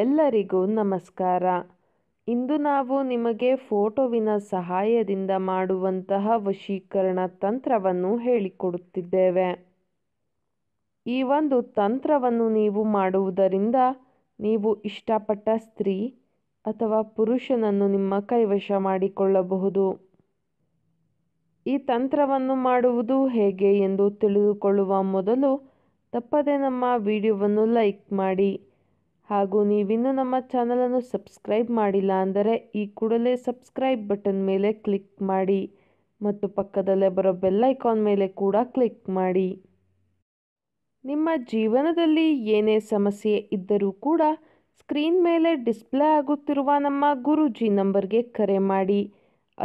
ಎಲ್ಲರಿಗೂ ನಮಸ್ಕಾರ ಇಂದು ನಾವು ನಿಮಗೆ ಫೋಟೋವಿನ ಸಹಾಯದಿಂದ ಮಾಡುವಂತಹ ವಶೀಕರಣ ತಂತ್ರವನ್ನು ಹೇಳಿಕೊಡುತ್ತಿದ್ದೇವೆ ಈ ಒಂದು ತಂತ್ರವನ್ನು ನೀವು ಮಾಡುವುದರಿಂದ ನೀವು ಇಷ್ಟಪಟ್ಟ ಸ್ತ್ರೀ ಅಥವಾ ಪುರುಷನನ್ನು ನಿಮ್ಮ ಕೈವಶ ಮಾಡಿಕೊಳ್ಳಬಹುದು ಈ ತಂತ್ರವನ್ನು ಮಾಡುವುದು ಹೇಗೆ ಎಂದು ತಿಳಿದುಕೊಳ್ಳುವ ಮೊದಲು ತಪ್ಪದೆ ನಮ್ಮ ವಿಡಿಯೋವನ್ನು ಲೈಕ್ ಮಾಡಿ ಹಾಗೂ ನೀವಿನ್ನೂ ನಮ್ಮ ಚಾನಲನ್ನು ಸಬ್ಸ್ಕ್ರೈಬ್ ಮಾಡಿಲ್ಲ ಅಂದರೆ ಈ ಕೂಡಲೇ ಸಬ್ಸ್ಕ್ರೈಬ್ ಬಟನ್ ಮೇಲೆ ಕ್ಲಿಕ್ ಮಾಡಿ ಮತ್ತು ಪಕ್ಕದಲ್ಲೇ ಬರೋ ಬೆಲ್ಲೈಕಾನ್ ಮೇಲೆ ಕೂಡ ಕ್ಲಿಕ್ ಮಾಡಿ ನಿಮ್ಮ ಜೀವನದಲ್ಲಿ ಏನೇ ಸಮಸ್ಯೆ ಇದ್ದರೂ ಕೂಡ ಸ್ಕ್ರೀನ್ ಮೇಲೆ ಡಿಸ್ಪ್ಲೇ ಆಗುತ್ತಿರುವ ನಮ್ಮ ಗುರೂಜಿ ನಂಬರ್ಗೆ ಕರೆ ಮಾಡಿ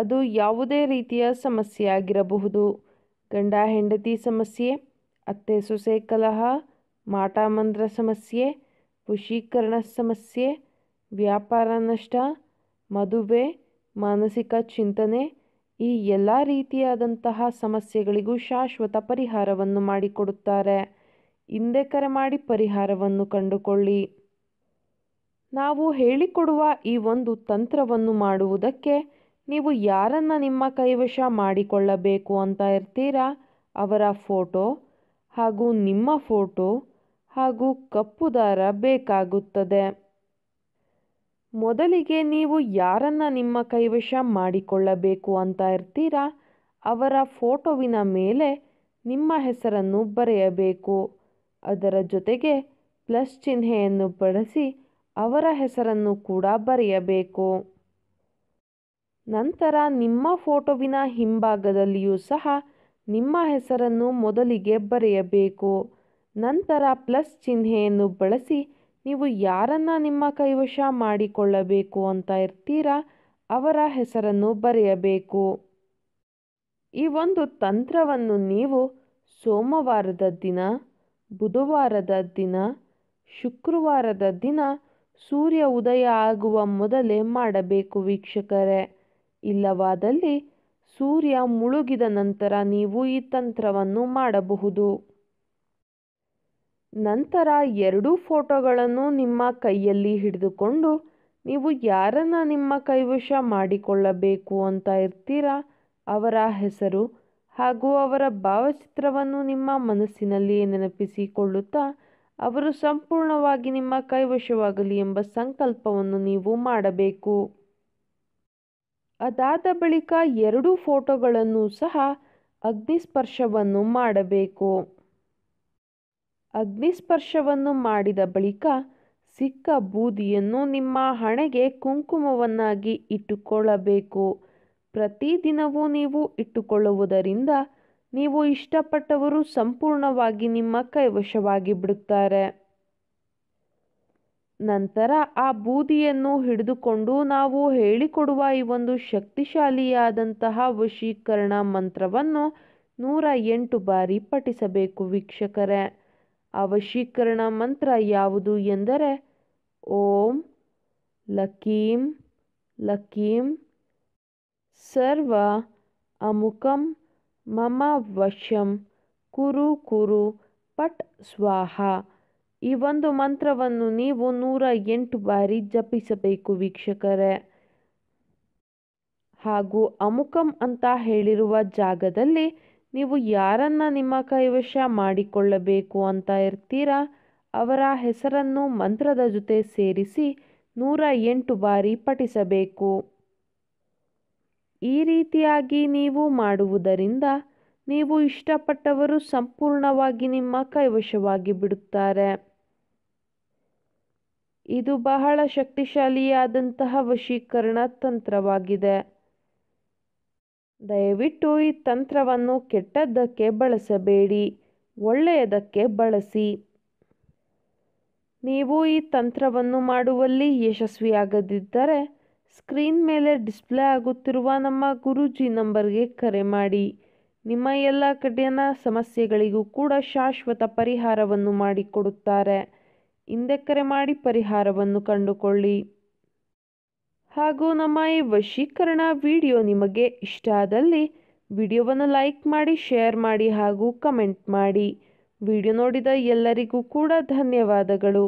ಅದು ಯಾವುದೇ ರೀತಿಯ ಸಮಸ್ಯೆ ಆಗಿರಬಹುದು ಗಂಡ ಹೆಂಡತಿ ಸಮಸ್ಯೆ ಅತ್ತೆ ಸೊಸೆ ಕಲಹ ಮಾಟಾ ಮಂದ್ರ ಸಮಸ್ಯೆ ವಶೀಕರಣ ಸಮಸ್ಯೆ ವ್ಯಾಪಾರ ನಷ್ಟ ಮದುವೆ ಮಾನಸಿಕ ಚಿಂತನೆ ಈ ಎಲ್ಲ ರೀತಿಯಾದಂತಹ ಸಮಸ್ಯೆಗಳಿಗೂ ಶಾಶ್ವತ ಪರಿಹಾರವನ್ನು ಮಾಡಿಕೊಡುತ್ತಾರೆ ಹಿಂದೆ ಕರೆ ಮಾಡಿ ಪರಿಹಾರವನ್ನು ಕಂಡುಕೊಳ್ಳಿ ನಾವು ಹೇಳಿಕೊಡುವ ಈ ಒಂದು ತಂತ್ರವನ್ನು ಮಾಡುವುದಕ್ಕೆ ನೀವು ಯಾರನ್ನು ನಿಮ್ಮ ಕೈವಶ ಮಾಡಿಕೊಳ್ಳಬೇಕು ಅಂತ ಇರ್ತೀರಾ ಅವರ ಫೋಟೋ ಹಾಗೂ ನಿಮ್ಮ ಫೋಟೋ ಹಾಗೂ ಕಪ್ಪು ದಾರ ಬೇಕಾಗುತ್ತದೆ ಮೊದಲಿಗೆ ನೀವು ಯಾರನ್ನ ನಿಮ್ಮ ಕೈವಶ ಮಾಡಿಕೊಳ್ಳಬೇಕು ಅಂತ ಇರ್ತೀರಾ ಅವರ ಫೋಟೋವಿನ ಮೇಲೆ ನಿಮ್ಮ ಹೆಸರನ್ನು ಬರೆಯಬೇಕು ಅದರ ಜೊತೆಗೆ ಪ್ಲಸ್ ಚಿಹ್ನೆಯನ್ನು ಬಳಸಿ ಅವರ ಹೆಸರನ್ನು ಕೂಡ ಬರೆಯಬೇಕು ನಂತರ ನಿಮ್ಮ ಫೋಟೋವಿನ ಹಿಂಭಾಗದಲ್ಲಿಯೂ ಸಹ ನಿಮ್ಮ ಹೆಸರನ್ನು ಮೊದಲಿಗೆ ಬರೆಯಬೇಕು ನಂತರ ಪ್ಲಸ್ ಚಿಹ್ನೆಯನ್ನು ಬಳಸಿ ನೀವು ಯಾರನ್ನು ನಿಮ್ಮ ಕೈವಶ ಮಾಡಿಕೊಳ್ಳಬೇಕು ಅಂತ ಇರ್ತೀರ ಅವರ ಹೆಸರನ್ನು ಬರೆಯಬೇಕು ಈ ಒಂದು ತಂತ್ರವನ್ನು ನೀವು ಸೋಮವಾರದ ದಿನ ಬುಧವಾರದ ದಿನ ಶುಕ್ರವಾರದ ದಿನ ಸೂರ್ಯ ಉದಯ ಆಗುವ ಮೊದಲೇ ಮಾಡಬೇಕು ವೀಕ್ಷಕರೇ ಇಲ್ಲವಾದಲ್ಲಿ ಸೂರ್ಯ ಮುಳುಗಿದ ನಂತರ ನೀವು ಈ ತಂತ್ರವನ್ನು ಮಾಡಬಹುದು ನಂತರ ಎರಡೂ ಫೋಟೋಗಳನ್ನು ನಿಮ್ಮ ಕೈಯಲ್ಲಿ ಹಿಡಿದುಕೊಂಡು ನೀವು ಯಾರನ್ನು ನಿಮ್ಮ ಕೈವಶ ಮಾಡಿಕೊಳ್ಳಬೇಕು ಅಂತ ಇರ್ತೀರಾ ಅವರ ಹೆಸರು ಹಾಗೂ ಅವರ ಭಾವಚಿತ್ರವನ್ನು ನಿಮ್ಮ ಮನಸ್ಸಿನಲ್ಲಿ ನೆನಪಿಸಿಕೊಳ್ಳುತ್ತಾ ಅವರು ಸಂಪೂರ್ಣವಾಗಿ ನಿಮ್ಮ ಕೈವಶವಾಗಲಿ ಎಂಬ ಸಂಕಲ್ಪವನ್ನು ನೀವು ಮಾಡಬೇಕು ಅದಾದ ಬಳಿಕ ಎರಡೂ ಫೋಟೋಗಳನ್ನು ಸಹ ಅಗ್ನಿಸ್ಪರ್ಶವನ್ನು ಮಾಡಬೇಕು ಅಗ್ನಿಸ್ಪರ್ಶವನ್ನು ಮಾಡಿದ ಬಳಿಕ ಸಿಕ್ಕ ಬೂದಿಯನ್ನು ನಿಮ್ಮ ಹಣೆಗೆ ಕುಂಕುಮವನ್ನಾಗಿ ಇಟ್ಟುಕೊಳ್ಳಬೇಕು ಪ್ರತಿದಿನವೂ ನೀವು ಇಟ್ಟುಕೊಳ್ಳುವುದರಿಂದ ನೀವು ಇಷ್ಟಪಟ್ಟವರು ಸಂಪೂರ್ಣವಾಗಿ ನಿಮ್ಮ ಕೈವಶವಾಗಿ ಬಿಡುತ್ತಾರೆ ನಂತರ ಆ ಬೂದಿಯನ್ನು ಹಿಡಿದುಕೊಂಡು ನಾವು ಹೇಳಿಕೊಡುವ ಈ ಒಂದು ಶಕ್ತಿಶಾಲಿಯಾದಂತಹ ವಶೀಕರಣ ಮಂತ್ರವನ್ನು ನೂರ ಎಂಟು ಬಾರಿ ಪಠಿಸಬೇಕು ವೀಕ್ಷಕರೇ ಅವಶೀಕರಣ ಮಂತ್ರ ಯಾವುದು ಎಂದರೆ ಓಂ ಲಕೀಂ ಲಕೀಂ ಸರ್ವ ಅಮುಕಂ ಮಮ ವಶಂ ಕುರು ಕುರು ಪಟ್ ಸ್ವಾಹ ಈ ಒಂದು ಮಂತ್ರವನ್ನು ನೀವು ನೂರ ಎಂಟು ಬಾರಿ ಜಪಿಸಬೇಕು ವೀಕ್ಷಕರೇ ಹಾಗೂ ಅಮುಕಂ ಅಂತ ಹೇಳಿರುವ ಜಾಗದಲ್ಲಿ ನೀವು ಯಾರನ್ನು ನಿಮ್ಮ ಕೈವಶ ಮಾಡಿಕೊಳ್ಳಬೇಕು ಅಂತ ಇರ್ತೀರಾ ಅವರ ಹೆಸರನ್ನು ಮಂತ್ರದ ಜೊತೆ ಸೇರಿಸಿ ನೂರ ಎಂಟು ಬಾರಿ ಪಠಿಸಬೇಕು ಈ ರೀತಿಯಾಗಿ ನೀವು ಮಾಡುವುದರಿಂದ ನೀವು ಇಷ್ಟಪಟ್ಟವರು ಸಂಪೂರ್ಣವಾಗಿ ನಿಮ್ಮ ಕೈವಶವಾಗಿ ಬಿಡುತ್ತಾರೆ ಇದು ಬಹಳ ಶಕ್ತಿಶಾಲಿಯಾದಂತಹ ವಶೀಕರಣ ತಂತ್ರವಾಗಿದೆ ದಯವಿಟ್ಟು ಈ ತಂತ್ರವನ್ನು ಕೆಟ್ಟದ್ದಕ್ಕೆ ಬಳಸಬೇಡಿ ಒಳ್ಳೆಯದಕ್ಕೆ ಬಳಸಿ ನೀವು ಈ ತಂತ್ರವನ್ನು ಮಾಡುವಲ್ಲಿ ಯಶಸ್ವಿಯಾಗದಿದ್ದರೆ ಸ್ಕ್ರೀನ್ ಮೇಲೆ ಡಿಸ್ಪ್ಲೇ ಆಗುತ್ತಿರುವ ನಮ್ಮ ಗುರೂಜಿ ನಂಬರ್ಗೆ ಕರೆ ಮಾಡಿ ನಿಮ್ಮ ಎಲ್ಲ ಕಠಿಣ ಸಮಸ್ಯೆಗಳಿಗೂ ಕೂಡ ಶಾಶ್ವತ ಪರಿಹಾರವನ್ನು ಮಾಡಿಕೊಡುತ್ತಾರೆ ಹಿಂದೆ ಕರೆ ಮಾಡಿ ಪರಿಹಾರವನ್ನು ಕಂಡುಕೊಳ್ಳಿ ಹಾಗೂ ನಮ್ಮ ಈ ವಶೀಕರಣ ವಿಡಿಯೋ ನಿಮಗೆ ಇಷ್ಟ ಆದಲ್ಲಿ ವಿಡಿಯೋವನ್ನು ಲೈಕ್ ಮಾಡಿ ಶೇರ್ ಮಾಡಿ ಹಾಗೂ ಕಮೆಂಟ್ ಮಾಡಿ ವಿಡಿಯೋ ನೋಡಿದ ಎಲ್ಲರಿಗೂ ಕೂಡ ಧನ್ಯವಾದಗಳು